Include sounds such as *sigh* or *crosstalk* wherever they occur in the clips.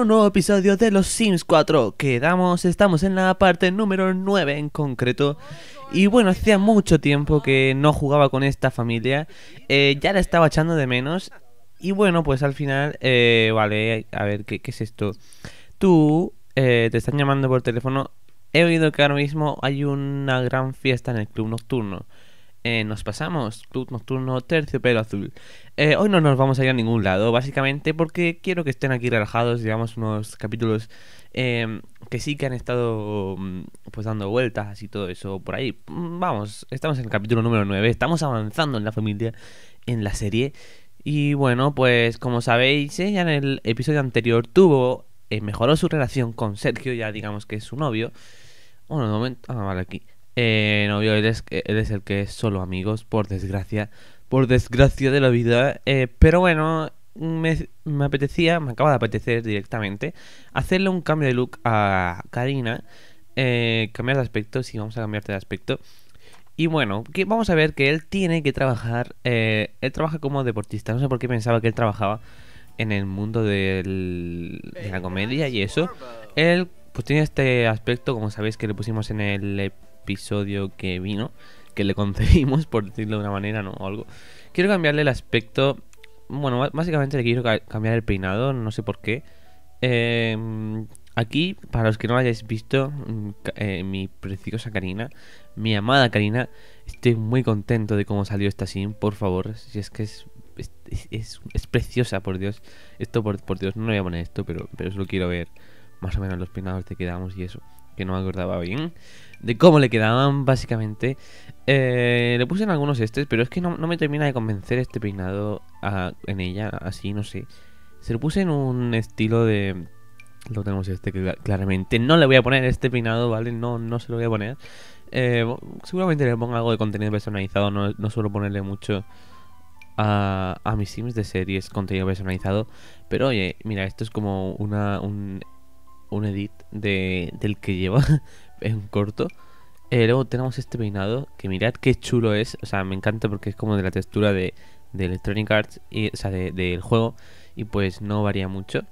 un nuevo episodio de Los Sims 4. Quedamos, estamos en la parte número 9 en concreto. Y bueno, hacía mucho tiempo que no jugaba con esta familia. Eh, ya la estaba echando de menos. Y bueno, pues al final, eh, vale, a ver, ¿qué, qué es esto? Tú eh, te están llamando por teléfono. He oído que ahora mismo hay una gran fiesta en el club nocturno. Eh, nos pasamos, club nocturno Tercio Pelo azul. Eh, hoy no nos vamos a ir a ningún lado, básicamente porque quiero que estén aquí relajados, digamos, unos capítulos em, que sí que han estado mm, pues dando vueltas y todo eso por ahí. Mm, vamos, estamos en el capítulo número 9, estamos avanzando en la familia, en la serie. Y bueno, pues como sabéis, ella en el episodio anterior tuvo, eh, mejoró su relación con Sergio, ya digamos que es su novio. Bueno, de momento, ah, vale, aquí. Eh, no, yo eres, el que es solo amigos, por desgracia. Por desgracia de la vida. Eh, pero bueno, me, apetecía, me acaba de apetecer directamente, hacerle un cambio de look a Karina. Eh, cambiar de aspecto, sí, vamos a cambiarte de aspecto. Y bueno, vamos a ver que él tiene que trabajar. Eh, él trabaja como deportista. No sé por qué pensaba que él trabajaba en el mundo de la comedia y eso. Él pues tiene este aspecto, como sabéis que le pusimos en el episodio que vino, que le *laughs* concedimos, por decirlo de una manera, ¿no? algo. Quiero cambiarle el aspecto. Bueno, básicamente le quiero cambiar el peinado, no sé por qué. Em, aquí, para los que no lo hayáis visto, mm, eh, mi preciosa Karina, mi amada Karina, estoy muy contento de cómo salió esta sim, por favor. Si es que es es, preciosa, por Dios. Esto, por, Dios, no lo voy a poner esto, pero, pero lo quiero ver más o menos los peinados que quedamos y eso que no me acordaba bien, de cómo le quedaban básicamente. Eh, le puse en algunos estés, pero es que no, me termina de convencer este peinado en ella, así, no sé. Se lo puse en un estilo de... Lo tenemos este claramente. No le voy a poner este peinado, ¿vale? No, no se lo voy a poner. Eh, seguramente le pongo algo de contenido personalizado. No, no suelo ponerle mucho a, a, mis sims de series contenido personalizado. Pero oye, mira, esto es como una, un un edit de, del que lleva *laughs* en corto. Eh, luego tenemos este peinado, que mirad qué chulo es. O sea, me encanta porque es como de la textura de, Electronic Arts, y, o sea, del de, juego, y pues no varía mucho.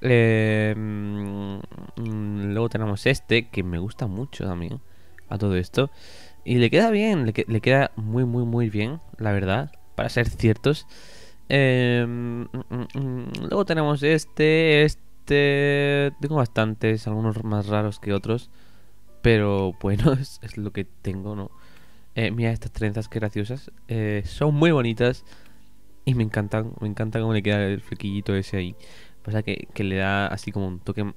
Em, mm, luego tenemos este, que me gusta mucho también a todo esto. Y le queda bien, le, queda muy, muy, muy bien, la verdad, para ser ciertos. Em, mm, mm, luego tenemos este, este este, tengo bastantes, algunos más raros que otros. Pero *laughs* bueno, es, lo que tengo, ¿no? Eh, mira estas trenzas, que graciosas. Eh, son muy bonitas. Y me encantan, me encanta cómo le queda el flequillito ese ahí. Pasa que, que le da así como un toque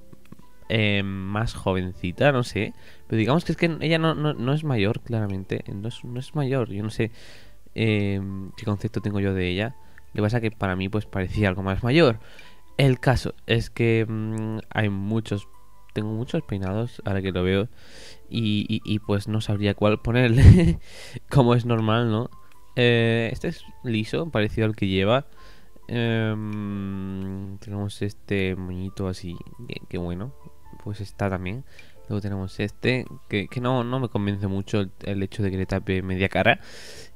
eh, más jovencita, no sé. Pero digamos que es que ella no, no, es mayor, claramente. No es, no es, mayor. Yo no sé eh, qué concepto tengo yo de ella. Lo que pasa que para mí pues parecía algo más mayor. El caso es que mm, hay muchos. Tengo muchos peinados ahora que lo veo. Y, pues no sabría cuál ponerle. *laughs* como es normal, ¿no? Eh, este es liso, parecido al que lleva. Em, tenemos este moñito así, que, bueno. Pues está también. Luego tenemos este, que, no, me convence mucho el, hecho de que le tape media cara.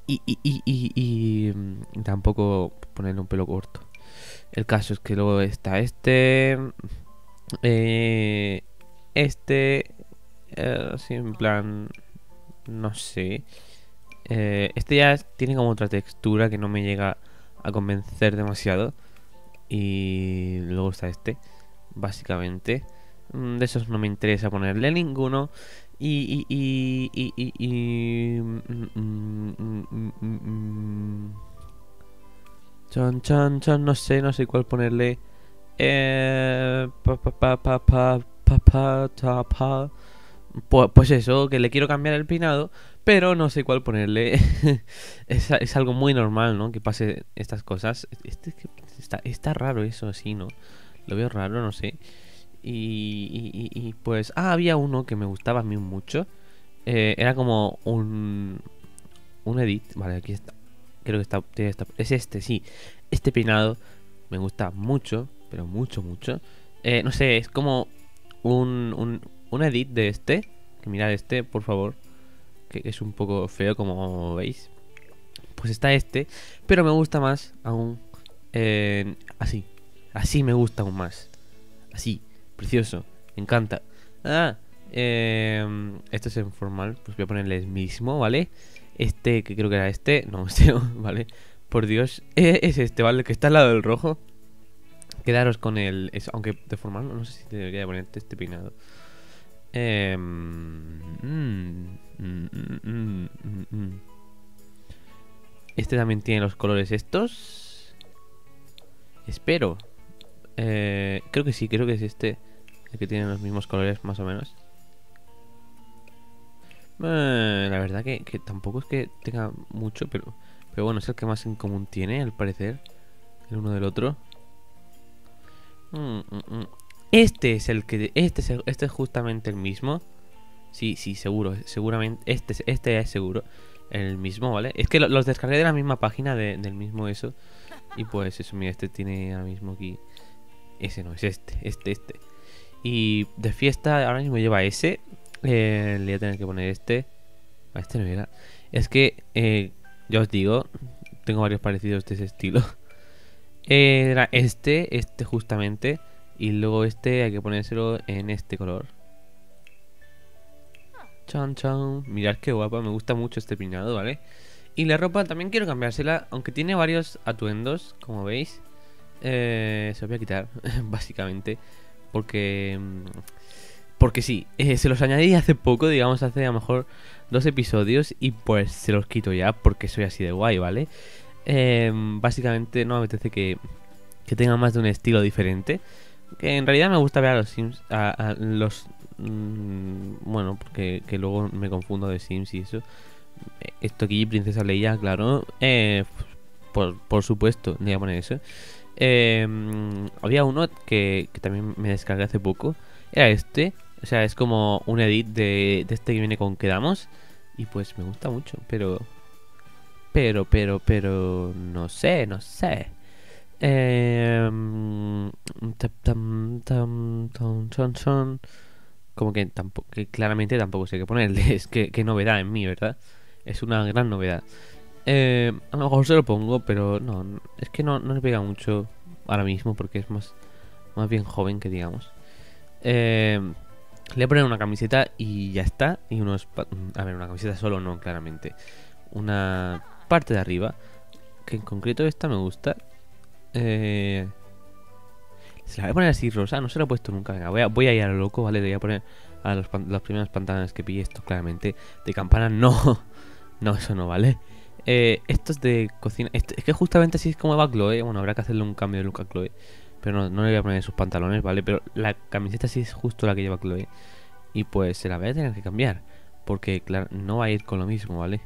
Y, y, y mm, tampoco ponerle un pelo corto. El caso es que luego está este. Eh, este. Eh, en plan. No sé. Eh, este ya tiene como otra textura que no me llega a convencer demasiado. Y luego está este. Básicamente. Mm, de esos no me interesa ponerle ninguno. Y. y, y, Chan, chan, chan, no sé, no sé cuál ponerle. Eh, pa, pa, pa, pa, pa, pa, pa. Pues, eso, que le quiero cambiar el peinado, pero no sé cuál ponerle. *laughs* es, algo muy normal, ¿no? Que pase estas cosas. Este está, está raro eso, sí, ¿no? Lo veo raro, no sé. Y, y, pues, ah, había uno que me gustaba a mí mucho. Eh, era como un, un edit. Vale, aquí está creo que está, es este, sí. Este peinado me gusta mucho, pero mucho, mucho. Eh, no sé, es como un, un, un, edit de este. Que mirad este, por favor. Que es un poco feo, como veis. Pues está este, pero me gusta más aún eh, así. Así me gusta aún más. Así, precioso, me encanta. Ah, eh, esto es informal pues voy a ponerle el mismo, ¿vale? vale este, que creo que era este, no, *laughs* sé, ¿vale? Por Dios, e, es este, ¿vale? que está al lado del rojo. Quedaros con el... Es, aunque deformarlo, no sé si debería poner ponerte este peinado. Em, mm, mm, mm, este también tiene los colores estos. Espero. Eh, creo que sí, creo que es este. El que tiene los mismos colores, más o menos. Eh, la verdad que, tampoco es que tenga mucho, pero, pero bueno, es el que más en común tiene, al parecer, el uno del otro. Mm, mm, mm. Este es el que. Este es, este es justamente el mismo. Sí, sí, seguro. Seguramente. Este, este es seguro. El mismo, ¿vale? Es que los descargué de la misma página, del mismo eso. Y pues eso, mira, este tiene ahora mismo aquí. Ese no, es este, este, este. Y de fiesta ahora mismo lleva ese, eh, le voy a tener que poner este. A este no era. Es que, eh, ya os digo, tengo varios parecidos de ese estilo. *laughs* Era este, este justamente. Y luego este hay que ponérselo en este color. Chan chan. Mirad qué guapa, me gusta mucho este piñado, ¿vale? Y la ropa también quiero cambiársela, aunque tiene varios atuendos, como veis. Eh, se los voy a quitar, *laughs* básicamente. Porque mm, porque sí, eh, se los añadí hace poco, digamos, hace a lo mejor dos episodios y pues se los quito ya porque soy así de guay, ¿vale? Em, básicamente no me apetece que, que tenga más de un estilo diferente. Que en realidad me gusta ver a los Sims, a, los... Mm, bueno, porque que luego me confundo de Sims y eso. Eh, esto aquí, Princesa Leia, claro. Eh, por, supuesto, No voy a poner eso. Em, había uno que, que, también me descargué hace poco. Era este, o sea, es como un edit de, este que viene con Quedamos. Y pues me gusta mucho, pero. Pero, pero, pero. No sé, no sé. Eh, como que, tampoco, claramente tampoco sé qué ponerle. *laughs* Es que, novedad en mí, ¿verdad? Es una gran novedad. Em, a lo mejor se lo pongo, pero no. Es que no, no le pega mucho ahora mismo porque es más, más bien joven que digamos. Eh, le poner una camiseta y ya está. Y unos. Mm, a ver, una camiseta solo no, claramente. Una parte de arriba. Que en concreto esta me gusta. Eh, se la voy a poner así rosa. No se la he puesto nunca. Venga, voy a, ir a lo loco, ¿vale? Le voy a poner a las primeras pantanas pantalones que pille esto, claramente. De campana, no. *laughs* No, eso no vale. Eh, estos de cocina. Este, es que justamente así es como va Chloe. Bueno, habrá que hacerle un cambio de Luca a Chloe. Pero no, le voy a poner sus pantalones, ¿vale? Pero la camiseta sí es justo la que lleva Chloe. Y pues se la voy a tener que cambiar. Porque, claro, no va a ir con lo mismo, ¿vale?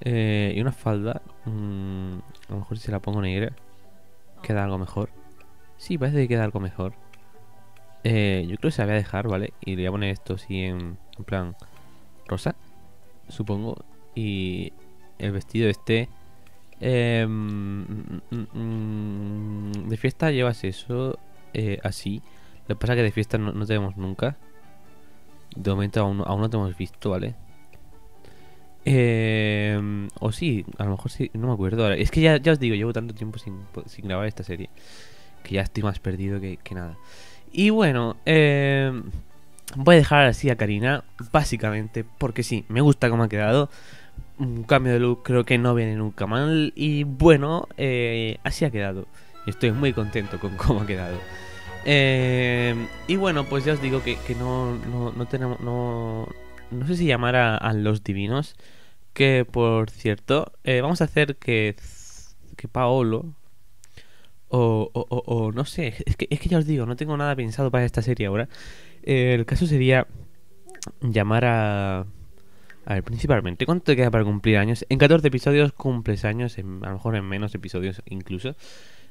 Eh, y una falda. Mm, a lo mejor si se la pongo negra. Queda algo mejor. Sí, parece que queda algo mejor. Eh, yo creo que se la voy a dejar, ¿vale? Y le voy a poner esto así en, en plan rosa, supongo. Y el vestido este Em, mm, mm, mm, de fiesta llevas eso eh, así. Lo que pasa es que de fiesta no, te vemos nunca. De momento aún, aún, no te hemos visto, ¿vale? Em, o sí, a lo mejor sí, no me acuerdo ahora. Es que ya, ya os digo, llevo tanto tiempo sin, sin, grabar esta serie. Que ya estoy más perdido que, que nada. Y bueno, em, voy a dejar así a Karina, básicamente, porque sí, me gusta cómo ha quedado un cambio de look creo que no viene nunca mal. Y bueno, eh, así ha quedado. Estoy muy contento con *laughs* cómo ha quedado. Eh, y bueno, pues ya os digo que, no, tenemos. No, sé si llamar a, los divinos. Que por cierto, eh, vamos a hacer que, que Paolo. O, o, o, no sé, es que ya os digo, no tengo nada pensado para esta serie ahora. el caso sería llamar a a ver, principalmente, ¿cuánto te queda para cumplir años? En 14 episodios cumples años, a lo mejor en menos episodios incluso.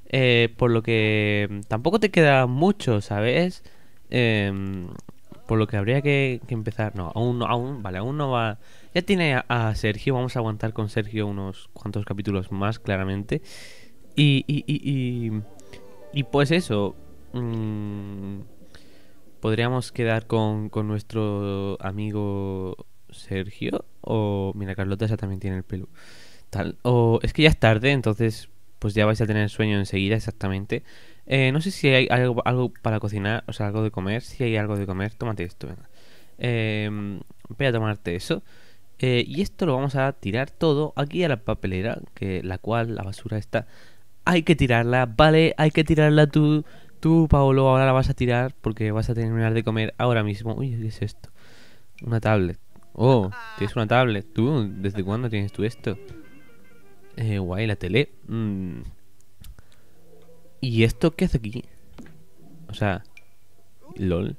Eh, por lo que mm, tampoco te queda mucho, ¿sabes? Em, por lo que habría que, empezar. No, aún no, aún, vale, aún no va. Ya tiene a, Sergio, vamos a aguantar con Sergio unos cuantos capítulos más, claramente. Y, y, y, pues eso. Mm, podríamos quedar con, con nuestro amigo Sergio o mira Carlota esa también tiene el pelo tal o es que ya es tarde entonces pues ya vais a tener sueño enseguida exactamente eh, no sé si hay algo, para cocinar o sea algo de comer si hay algo de comer tómate esto venga em, voy a tomarte eso eh, y esto lo vamos a tirar todo aquí a la papelera que la cual la basura está hay que tirarla vale hay que tirarla tú tú Paolo ahora la vas a tirar porque vas a terminar de comer ahora mismo uy qué es esto una tablet Oh, ah. tienes una tablet. ¿Tú? ¿Desde cuándo tienes tú esto? Eh, guay, la tele. Mm. ¿Y esto qué hace aquí? O sea, lol.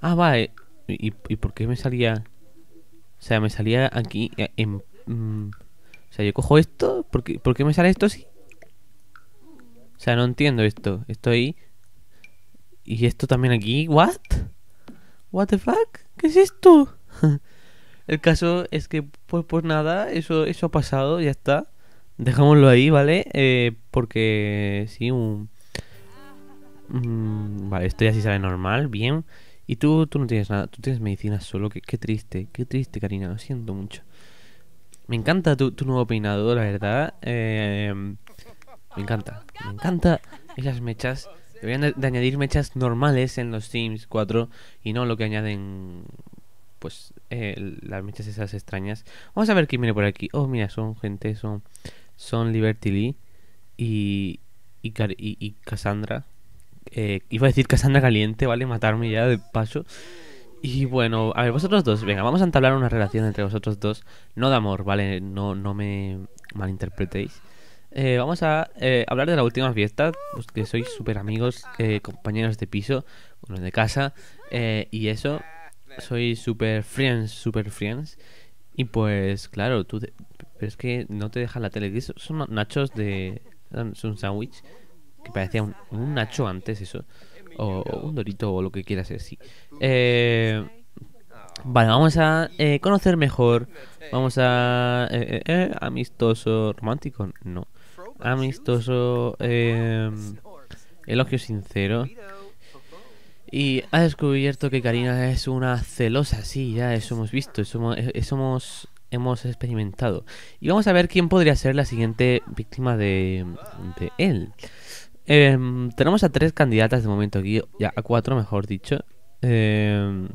Ah, vale. ¿Y, ¿Y, por qué me salía? O sea, me salía aquí eh, en... Mm, o sea, yo cojo esto. ¿Por qué, ¿Por qué me sale esto así? O sea, no entiendo esto. Estoy... ¿Y esto también aquí? ¿What? ¿What the fuck? ¿Qué es esto? *laughs* El caso es que, pues, pues nada, eso, eso ha pasado, ya está. Dejámoslo ahí, ¿vale? Eh, porque sí, un... Mm, vale, esto ya sí sale normal, bien. Y tú, tú no tienes nada, tú tienes medicina solo, qué, triste, qué triste, Karina, lo siento mucho. Me encanta tu, tu nuevo peinado, la verdad. Em, me encanta, me encanta esas mechas. Deberían de, añadir mechas normales en los Sims 4 y no lo que añaden pues eh, las mechas esas extrañas. Vamos a ver quién viene por aquí. Oh, mira, son gente, son, son Liberty Lee y, y, y, Cassandra. Eh, iba a decir Cassandra Caliente, ¿vale? Matarme ya de paso. Y bueno, a ver, vosotros dos, venga, vamos a entablar una relación entre vosotros dos. No de amor, ¿vale? No, no me malinterpretéis. Eh, vamos a eh, hablar de la última fiesta, pues que sois súper amigos, eh, compañeros de piso, los de casa, eh, y eso soy super friends, super friends. Y pues, claro, tú. Pero es que no te deja la tele. Son nachos de. Son sándwich. Que parecía un, nacho antes, eso. O, un dorito o lo que quieras ser, Eh. Vale, vamos a eh, conocer mejor. Vamos a. Eh, eh, amistoso. Romántico, no. Amistoso. elogio sincero. Y ha descubierto que Karina es una celosa, sí, ya eso hemos visto, eso, hemos, eh, hemos, experimentado. Y vamos a ver quién podría ser la siguiente víctima de, él. Em, tenemos a tres candidatas de momento aquí, ya a cuatro mejor dicho. Em,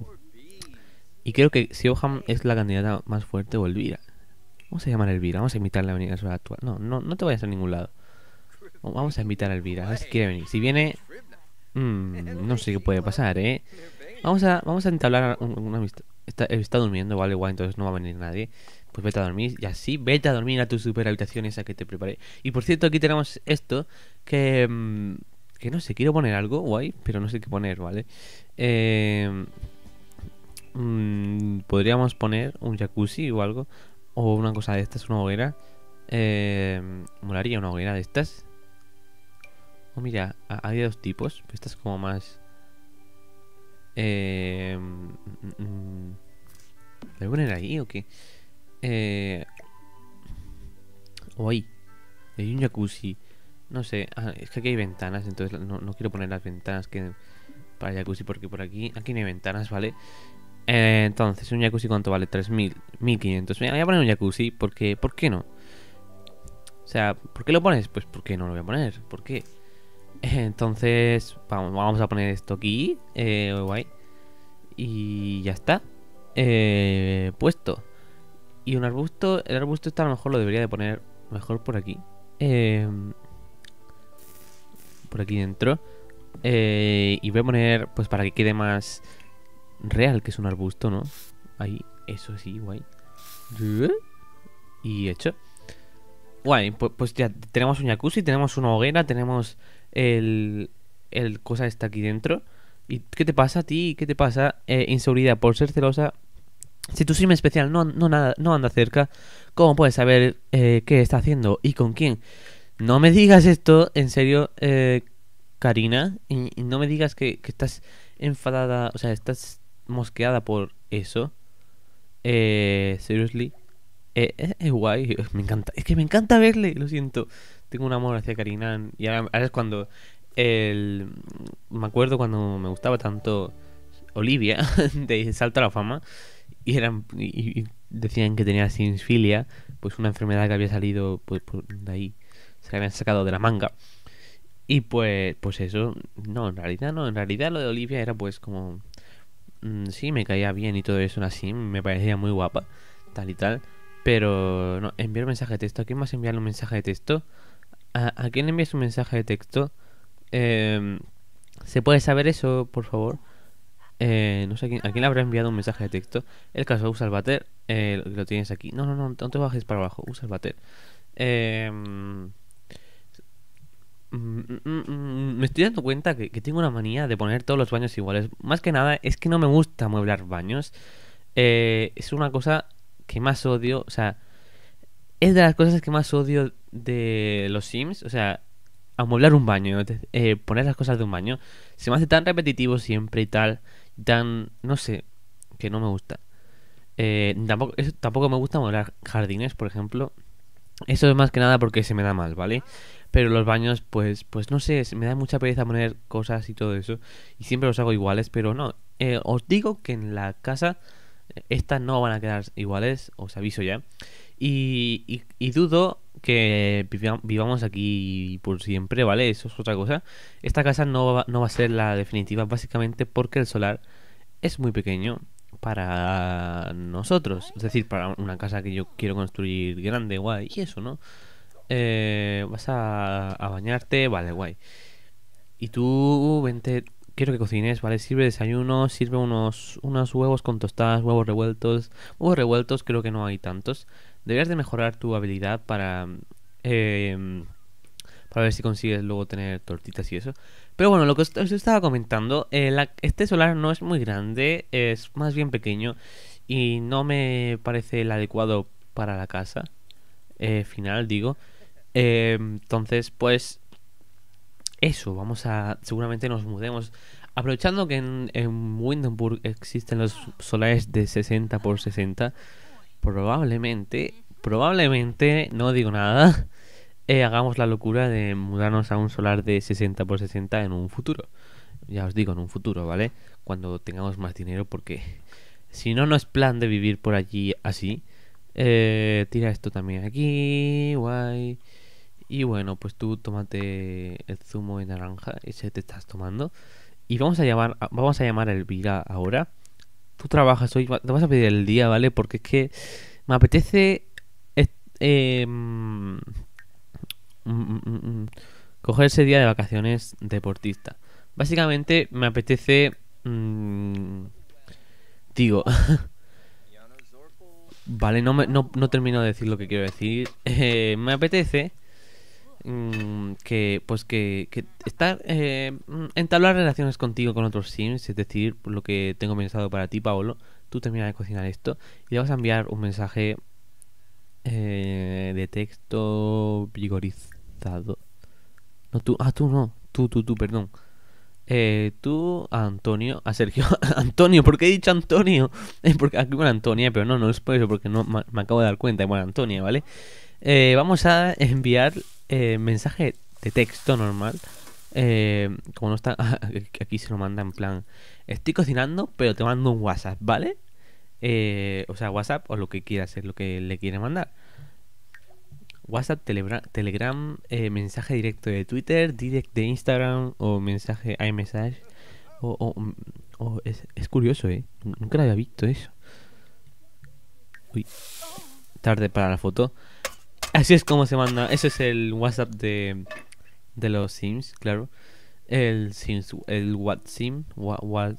y creo que Siobhan es la candidata más fuerte o Elvira. Vamos a llamar a Elvira, vamos a invitarla a venir a su actual. No, no, no te vayas a ningún lado. Vamos a invitar a Elvira, a ver si quiere venir. Si viene, Mm, no sé qué puede pasar, ¿eh? Vamos a, vamos a entablar una, amistad. Está, durmiendo, vale, guay, entonces no va a venir nadie. Pues vete a dormir y así vete a dormir a tu super habitación esa que te preparé. Y por cierto, aquí tenemos esto que... Mm, que no sé, quiero poner algo guay, pero no sé qué poner, ¿vale? Eh, mm, podríamos poner un jacuzzi o algo, o una cosa de estas, una hoguera. Eh, molaría una hoguera de estas. Oh, mira, hay dos tipos. Esta es como más... Eh... a poner ahí o qué? Eh... O ahí. Hay un jacuzzi. No sé. Ah, es que aquí hay ventanas, entonces no, quiero poner las ventanas que para jacuzzi porque por aquí... Aquí no hay ventanas, ¿vale? Eh, entonces, ¿un jacuzzi cuánto vale? 3.000. 1.500. Voy a poner un jacuzzi porque... ¿Por qué no? O sea, ¿por qué lo pones? Pues porque no lo voy a poner. ¿Por qué? *laughs* Entonces, vamos, a poner esto aquí. Eh, guay. Y ya está. Eh, puesto. Y un arbusto. El arbusto está a lo mejor lo debería de poner mejor por aquí. Em, por aquí dentro. Eh, y voy a poner, pues para que quede más real, que es un arbusto, ¿no? Ahí, eso sí, guay. Y hecho. Guay, pues, pues ya tenemos un jacuzzi, tenemos una hoguera, tenemos el, el cosa está aquí dentro. ¿Y qué te pasa a ti? ¿Qué te pasa? Eh, inseguridad por ser celosa. Si tu stream especial no, no, nada, no anda cerca, ¿cómo puedes saber eh, qué está haciendo y con quién? No me digas esto, en serio, eh, Karina. Y, no me digas que, estás enfadada, o sea, estás mosqueada por eso. Eh, seriously. Eh, eh, es guay, me encanta. Es que me encanta verle, lo siento tengo un amor hacia Karina... Y ahora, es cuando el, me acuerdo cuando me gustaba tanto Olivia *laughs* de Salta a la Fama y eran y, decían que tenía sinfilia, pues una enfermedad que había salido pues, por de ahí, se la habían sacado de la manga. Y pues pues eso, no, en realidad no, en realidad lo de Olivia era pues como mm, sí, me caía bien y todo eso, así, me parecía muy guapa, tal y tal, pero no, enviar un mensaje de texto, ¿a quién más enviarle un mensaje de texto? ¿A, quién quién envías un mensaje de texto? Em, ¿Se puede saber eso, por favor? Eh, no sé a quién, le habrá enviado un mensaje de texto. El caso, usa el bater. Eh, lo, tienes aquí. No, no, no, no te bajes para abajo. Usa el bater. Em, mm, mm, mm, me estoy dando cuenta que, que, tengo una manía de poner todos los baños iguales. Más que nada es que no me gusta mueblar baños. Eh, es una cosa que más odio. O sea, es de las cosas que más odio de los Sims. O sea, amueblar un baño, eh, eh, poner las cosas de un baño. Se me hace tan repetitivo siempre y tal. Tan, no sé, que no me gusta. Eh, tampoco, tampoco me gusta amueblar jardines, por ejemplo. Eso es más que nada porque se me da mal, ¿vale? Pero los baños, pues, pues no sé, me da mucha pereza poner cosas y todo eso. Y siempre los hago iguales, pero no. os digo que en la casa estas no van a quedar iguales, os aviso ya. Y, dudo que vivamos aquí por siempre, ¿vale? Eso es otra cosa. Esta casa no va, no va a ser la definitiva, básicamente porque el solar es muy pequeño para nosotros. Es decir, para una casa que yo quiero construir grande, guay, y eso, ¿no? Eh, vas a, a, bañarte, vale, guay. Y tú, vente, quiero que cocines, ¿vale? Sirve desayuno, sirve unos, unos huevos con tostadas, huevos revueltos. Huevos revueltos creo que no hay tantos deberías de mejorar tu habilidad para... Em, para ver si consigues luego tener tortitas y eso. Pero bueno, lo que os estaba comentando, eh, este solar no es muy grande, es más bien pequeño y no me parece el adecuado para la casa eh, final, digo. Em, entonces, pues eso, vamos a, seguramente nos mudemos. Aprovechando que en, Windenburg existen los solares de 60 por 60 probablemente, probablemente, no digo nada, *laughs* eh, hagamos la locura de mudarnos a un solar de 60 por 60 en un futuro. Ya os digo, en un futuro, ¿vale? Cuando tengamos más dinero, porque *laughs* si no, no es plan de vivir por allí así. Eh, tira esto también aquí, guay. Y bueno, pues tú tómate el zumo de naranja, ese te estás tomando. Y vamos a llamar, vamos a llamar a Elvira ahora tú trabajas hoy, te vas a pedir el día, ¿vale? Porque es que me apetece eh, mm, mm, mm, coger ese día de vacaciones deportista. Básicamente me apetece... digo... *laughs* vale, no, me, no, no, termino de decir lo que quiero decir. *laughs* Eh, me apetece Mm, que pues que, que estar eh, mm, entablar relaciones contigo con otros sims, es decir, lo que tengo pensado para ti, Paolo, tú terminas de cocinar esto y le vas a enviar un mensaje eh, de texto vigorizado. No tú, ah tú no, tú tú tú, perdón. Eh, tú a Antonio, a Sergio, *laughs* Antonio, ¿por qué he dicho Antonio? Es porque aquí bueno Antonia, pero no, no es por eso, porque no me, acabo de dar cuenta, bueno Antonia, ¿vale? vamos a enviar eh, mensaje de texto normal, eh, como no está, *laughs* aquí se lo manda en plan, estoy cocinando, pero te mando un WhatsApp, ¿vale? Eh, o sea, WhatsApp o lo que quieras, es lo que le quiere mandar. WhatsApp, Telegram, mensaje directo de Twitter, direct de Instagram o mensaje iMessage. O, o, mm, es, es, curioso, ¿eh? Nunca había visto eso. Uy, tarde para la foto. Así es como se manda. Ese es el WhatsApp de, de los Sims, claro. El Sims, el What Sim, what,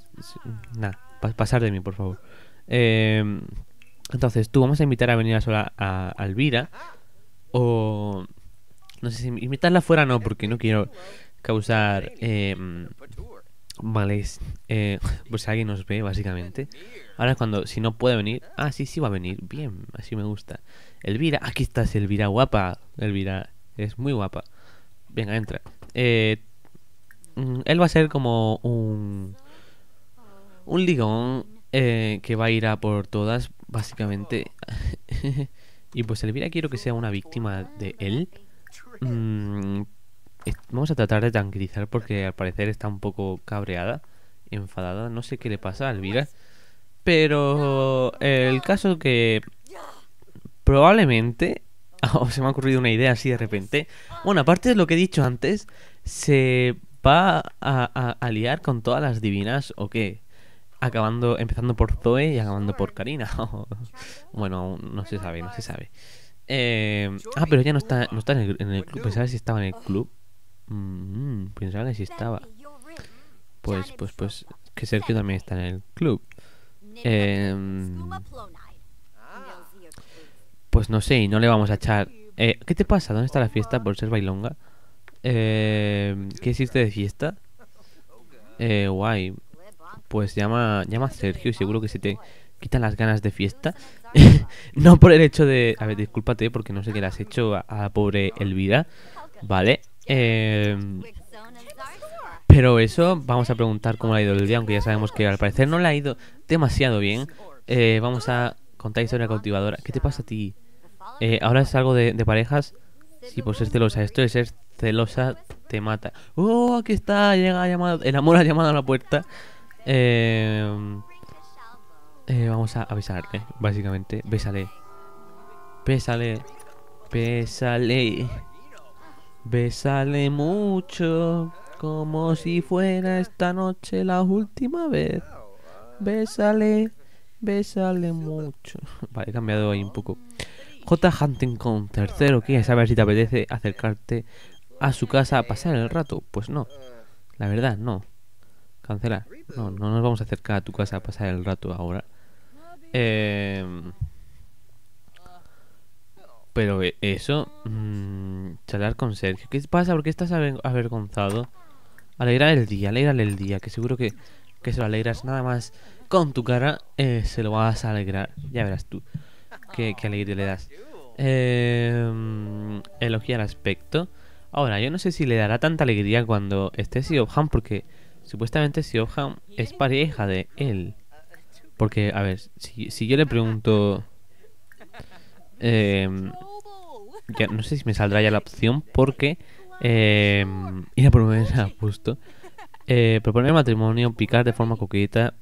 nah, pasar de mí, por favor. Eh, entonces, tú vamos a invitar a venir a sola a, Alvira. O. No sé si invitarla fuera no, porque no quiero causar eh, males. Eh, pues si alguien nos ve, básicamente. Ahora es cuando, si no puede venir. Ah, sí, sí va a venir. Bien, así me gusta. Elvira, aquí estás, Elvira, guapa. Elvira, es muy guapa. Venga, entra. Eh, mm, él va a ser como un. Un ligón eh, que va a ir a por todas, básicamente. *laughs* y pues Elvira quiero que sea una víctima de él. Mm, vamos a tratar de tranquilizar porque al parecer está un poco cabreada, enfadada. No sé qué le pasa a Elvira. Pero el caso que probablemente, *laughs* oh, se me ha ocurrido una idea así de repente, bueno, aparte de lo que he dicho antes, se va a, a, liar con todas las divinas o qué? Acabando, empezando por Zoe y acabando por Karina. *laughs* Oh, bueno, no se sabe, no se sabe. Eh, ah, pero ya no está, en, el, club. Pensaba si estaba en el club. Mm, pensaba que si estaba. Pues, pues, pues, que Sergio también está en el club. Eh, pues no sé, y no le vamos a echar. Eh, ¿Qué te pasa? ¿Dónde está la fiesta por ser bailonga? Eh, ¿Qué hiciste de fiesta? Eh, guay. Pues llama, llama a Sergio y seguro que se te quitan las ganas de fiesta. *laughs* no por el hecho de. A ver, discúlpate porque no sé qué le has hecho a, la pobre Elvira. Vale. Eh, pero eso, vamos a preguntar cómo le ha ido el día, aunque ya sabemos que al parecer no le ha ido demasiado bien. Eh, vamos a contar historia cautivadora. ¿Qué te pasa a ti? Eh, ahora es algo de, parejas. Si por ser celosa, esto de ser celosa, te mata. ¡Oh, aquí está! Llega llamado el amor ha llamado a la puerta. Eh, eh, vamos a, besarle, básicamente. Bésale. Bésale. Bésale. Bésale mucho. Como si fuera esta noche la última vez. Bésale. Bésale mucho. *laughs* Vale, he cambiado ahí un poco. J. Huntington tercero quiere saber si te apetece acercarte a su casa a pasar el rato. Pues no, la verdad, no. Cancela. No, no nos vamos a acercar a tu casa a pasar el rato ahora. Em, pero e, eso, mm, charlar con Sergio. ¿Qué pasa? ¿Por qué estás avergonzado? Alegra el día, alegrar el día, que seguro que, que se lo alegras nada más con tu cara, eh, se lo vas a alegrar. Ya verás tú. Qué, ah, alegría le das. Eh, al aspecto. Ahora, yo no sé si le dará tanta alegría cuando esté Siobhan, porque supuestamente Siobhan es pareja de él. Porque, a ver, si, yo le pregunto... Em, ya, no sé si me saldrá ya la opción porque... Eh, *laughs* ir a proponer a justo. Eh, proponer matrimonio, picar de forma coqueta,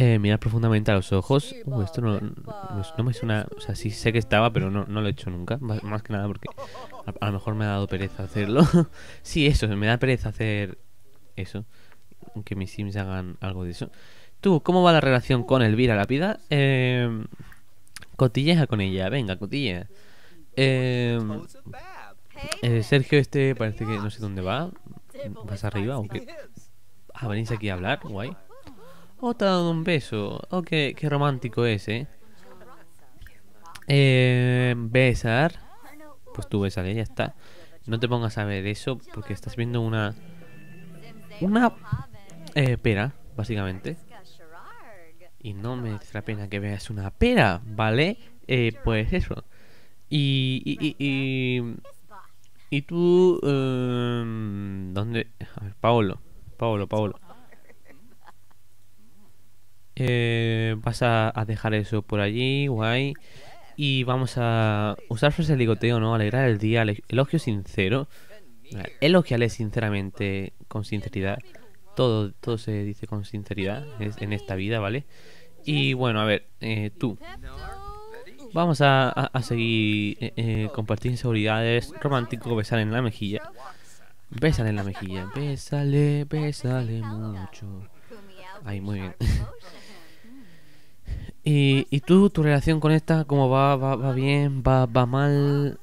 eh, mirar profundamente a los ojos. esto no, me suena. O sea, sí sé que estaba, pero no, lo he hecho nunca. Más, que nada porque a, lo mejor me ha dado pereza hacerlo. *laughs* sí, eso, me da pereza hacer eso. aunque mis sims hagan algo de eso. Tú, ¿cómo va la relación con Elvira Lápida? Eh, cotilleja con ella, venga, cotilla em, eh, Sergio, este parece que no sé dónde va. ¿Vas arriba o qué? Ah, venís aquí a hablar, guay. Oh, te ha dado un beso. Oh, qué, romántico ese. Eh. ¿eh? Besar. Pues tú besale, eh, ya está. No te pongas a ver eso porque estás viendo una... Una... Eh, pera, básicamente. Y no me la pena que veas una pera, ¿vale? Eh, pues eso. Y... y, y, y, tú... Eh, ¿Dónde? A ver, Paolo. Paolo, Paolo eh, vas a, dejar eso por allí, guay. Y vamos a usar frases de ligoteo, ¿no? Alegrar el día, elogio sincero. Elogiale sinceramente, con sinceridad. Todo, todo se dice con sinceridad en esta vida, ¿vale? Y bueno, a ver, eh, tú. Vamos a, seguir eh, eh, compartir inseguridades. Romántico, besar en la mejilla. Bésale en la mejilla. Bésale, bésale mucho. Ay, muy bien. ¿Y, tú, tu relación con esta, cómo va? ¿Va, bien? ¿Va, va mal?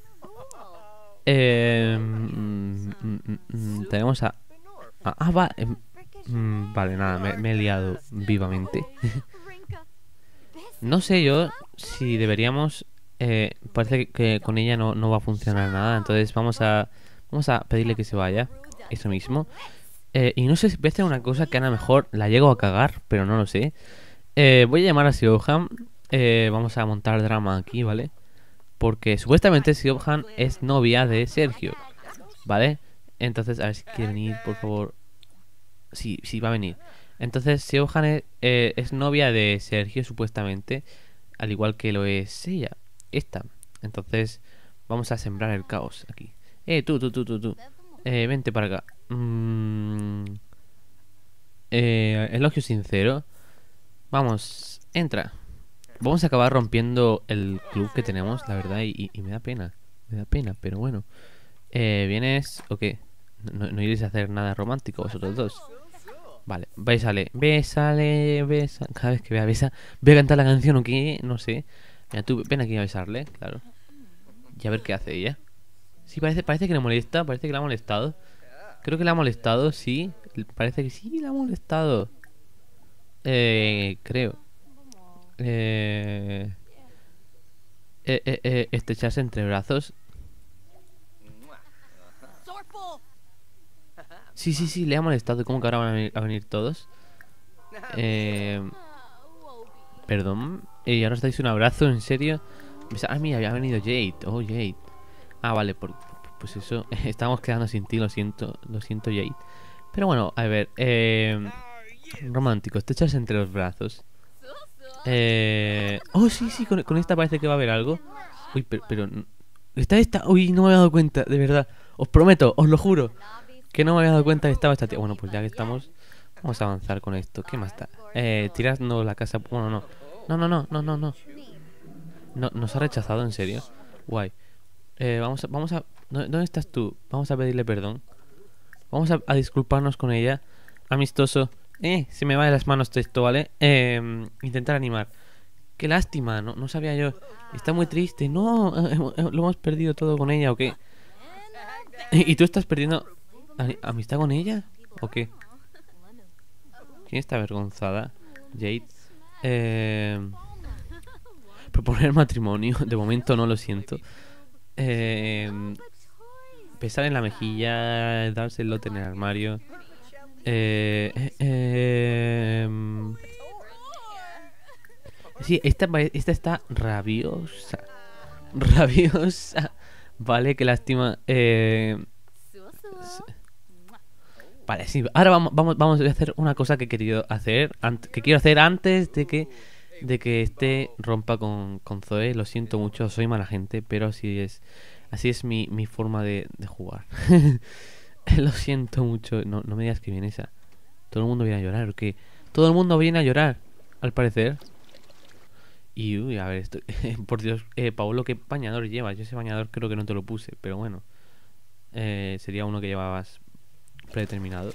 Eh, tenemos a... Ah, em, mm, vale, nada, me, he liado vivamente. no sé yo si deberíamos eh, parece que con ella no, no, va a funcionar nada, entonces vamos a vamos a pedirle que se vaya, eso mismo. Eh, y no sé si voy a una cosa que a lo mejor la llego a cagar, pero no lo sé. Eh, voy a llamar a Siobhan. Eh, vamos a montar drama aquí, ¿vale? Porque supuestamente Siobhan es novia de Sergio, ¿vale? Entonces, a ver si quiere venir, por favor. Sí, sí, va a venir. Entonces, Siobhan eh, es, novia de Sergio, supuestamente, al igual que lo es ella, esta. Entonces, vamos a sembrar el caos aquí. Eh, tú, tú, tú, tú, tú. Eh, vente para acá. Mm. Eh, elogio sincero. Vamos, entra. Vamos a acabar rompiendo el club que tenemos, la verdad, y, me da pena. Me da pena, pero bueno. Eh, ¿Vienes o qué? No, iréis a hacer nada romántico vosotros dos. Vale, bésale, bésale, besa. Cada vez que vea besa, voy a cantar la canción o qué, no sé. tuve tú que aquí a besarle, claro. Y a ver qué hace ella. Sí, parece, parece que le molesta, parece que la ha molestado. Creo que la ha molestado, sí. Parece que sí, la ha molestado. Eh, creo. Eh eh, eh, eh, estrecharse entre brazos. Sí, sí, sí, le ha molestado. ¿Cómo que ahora van a venir, a venir todos? Eh, perdón. ¿Y ahora os dais un abrazo? ¿En serio? Pues, ah, mira, había venido Jade. Oh, Jade. Ah, vale, pues eso. *laughs* Estamos quedando sin ti, lo siento. Lo siento, Jade. Pero bueno, a ver. Eh, Romántico, te echas entre los brazos. Eh... Oh, sí, sí, con, esta parece que va a haber algo. Uy, pero, pero... Está esta... Uy, no me había dado cuenta, de verdad. Os prometo, os lo juro. Que no me había dado cuenta que estaba esta tía. Bueno, pues ya que estamos... Vamos a avanzar con esto. ¿Qué más está? Eh, tirando la casa... Bueno, no. No, no, no, no, no, no. No, nos ha rechazado, en serio. Guay. Eh, vamos a... Vamos a ¿Dónde estás tú? Vamos a pedirle perdón. Vamos a disculparnos con ella. Amistoso. Eh, se me va de las manos esto, ¿vale? Eh, intentar animar. Qué lástima, no, sabía yo. Está muy triste. No, eh, eh, lo hemos perdido todo con ella, ¿o qué? ¿Y tú estás perdiendo amistad con ella? ¿O qué? ¿Quién está avergonzada? Jade. Eh, proponer matrimonio. De momento no lo siento. Eh, pesar en la mejilla, dárselo en el armario. Eh, eh, eh em. sí, esta, está rabiosa. Rabiosa. Vale, qué lástima. Eh, vale, sí. Ahora vamos, vamos, vamos a hacer una cosa que he querido hacer. Que quiero hacer antes de que de que este rompa con, Zoe. Lo siento mucho, soy mala gente, pero así es. Así es mi, forma de, de jugar. *laughs* *laughs* Lo siento mucho. No, no me digas que viene esa. Todo el mundo viene a llorar, que Todo el mundo viene a llorar, al parecer. Y uy, a ver, esto, *laughs* por Dios, eh, Paolo, ¿qué bañador llevas? Yo ese bañador creo que no te lo puse, pero bueno. Eh, sería uno que llevabas predeterminado.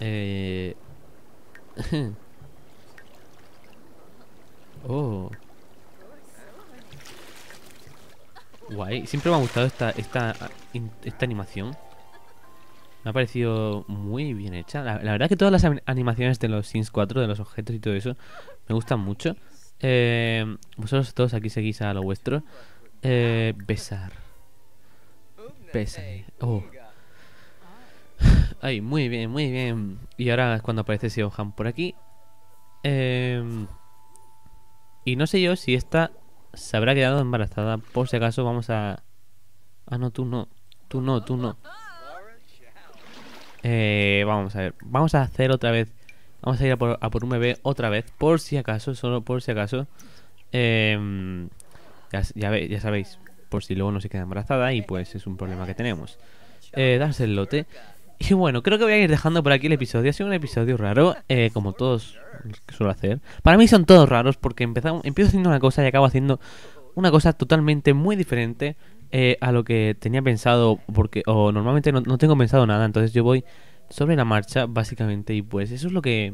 Eh... *laughs* oh. Guay, siempre me ha gustado esta, esta, ah, esta animación. Me ha parecido muy bien hecha. La, verdad que todas las animaciones de los Sims 4, de los objetos y todo eso, me gustan mucho. Eh, vosotros todos aquí seguís a lo vuestro. Eh, besar. Besar. Oh. *laughs* Ay, muy bien, muy bien. Y ahora es cuando aparece Siohan por aquí. Em, y no sé yo si esta se habrá quedado embarazada. Por si acaso vamos a... Ah, no, tú no. Tú no, tú no. Eh, vamos a ver. Vamos a hacer otra vez. Vamos a ir a por, un bebé otra vez. Por si acaso, solo por si acaso. Eh, ya, ya, sabéis. Por si luego no se queda embarazada. Y pues es un problema que tenemos. Eh, darse el lote. Y bueno, creo que voy a ir dejando por aquí el episodio. Ha sido un episodio raro, como todos suelo hacer. Para mí son todos raros porque empezamos, empiezo haciendo una cosa y acabo haciendo una cosa totalmente muy diferente eh, a lo que tenía pensado, porque o normalmente no, no, tengo pensado nada, entonces yo voy sobre la marcha básicamente y pues eso es lo que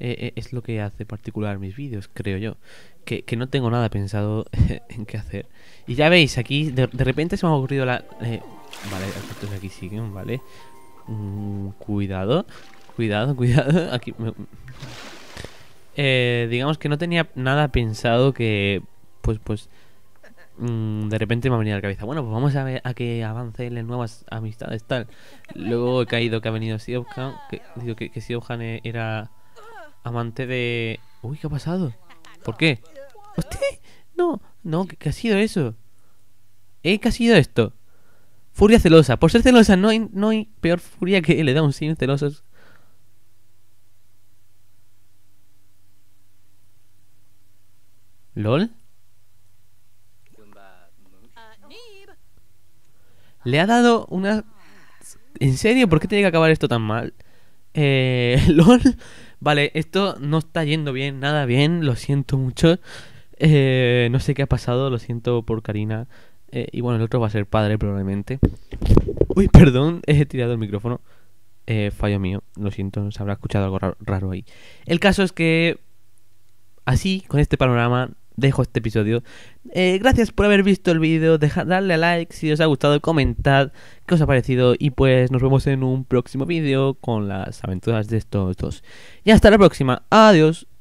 eh, eh, es lo que hace particular mis vídeos, creo yo, que, que no tengo nada pensado *laughs* en qué hacer. Y ya veis, aquí de, repente se me ha ocurrido la... vale, aquí siguen, ¿vale? Mm, cuidado, cuidado, *laughs* cuidado, aquí... digamos que no tenía nada pensado que... Pues, pues Mm, de repente me ha venido a la cabeza, bueno, pues vamos a ver a que avance las nuevas amistades, tal. Luego he caído que ha venido Siobhan, que, digo que, que Siobhan e-, era amante de... Uy, ¿qué ha pasado? ¿Por qué? ¿Usted? No, no, ¿qué, ha sido eso? ¿Eh? ¿Qué ha sido esto? Furia celosa. Por ser celosa no hay, no hay peor furia que le da un sin celosos ¿Lol? Le ha dado una... ¿En serio? ¿Por qué tiene que acabar esto tan mal? Eh, *laughs* LOL. Vale, esto no está yendo bien, nada bien, lo siento mucho. Eh, no sé qué ha pasado, lo siento por Karina. Eh, y bueno, el otro va a ser padre probablemente. Uy, perdón, he tirado el micrófono. Eh, fallo mío, lo siento, se habrá escuchado algo raro ahí. El caso es que así, con este panorama, dejo este episodio. Eh, gracias por haber visto el vídeo, darle a like si os ha gustado, comentad qué os ha parecido y pues nos vemos en un próximo vídeo con las aventuras de estos dos. Y hasta la próxima, adiós.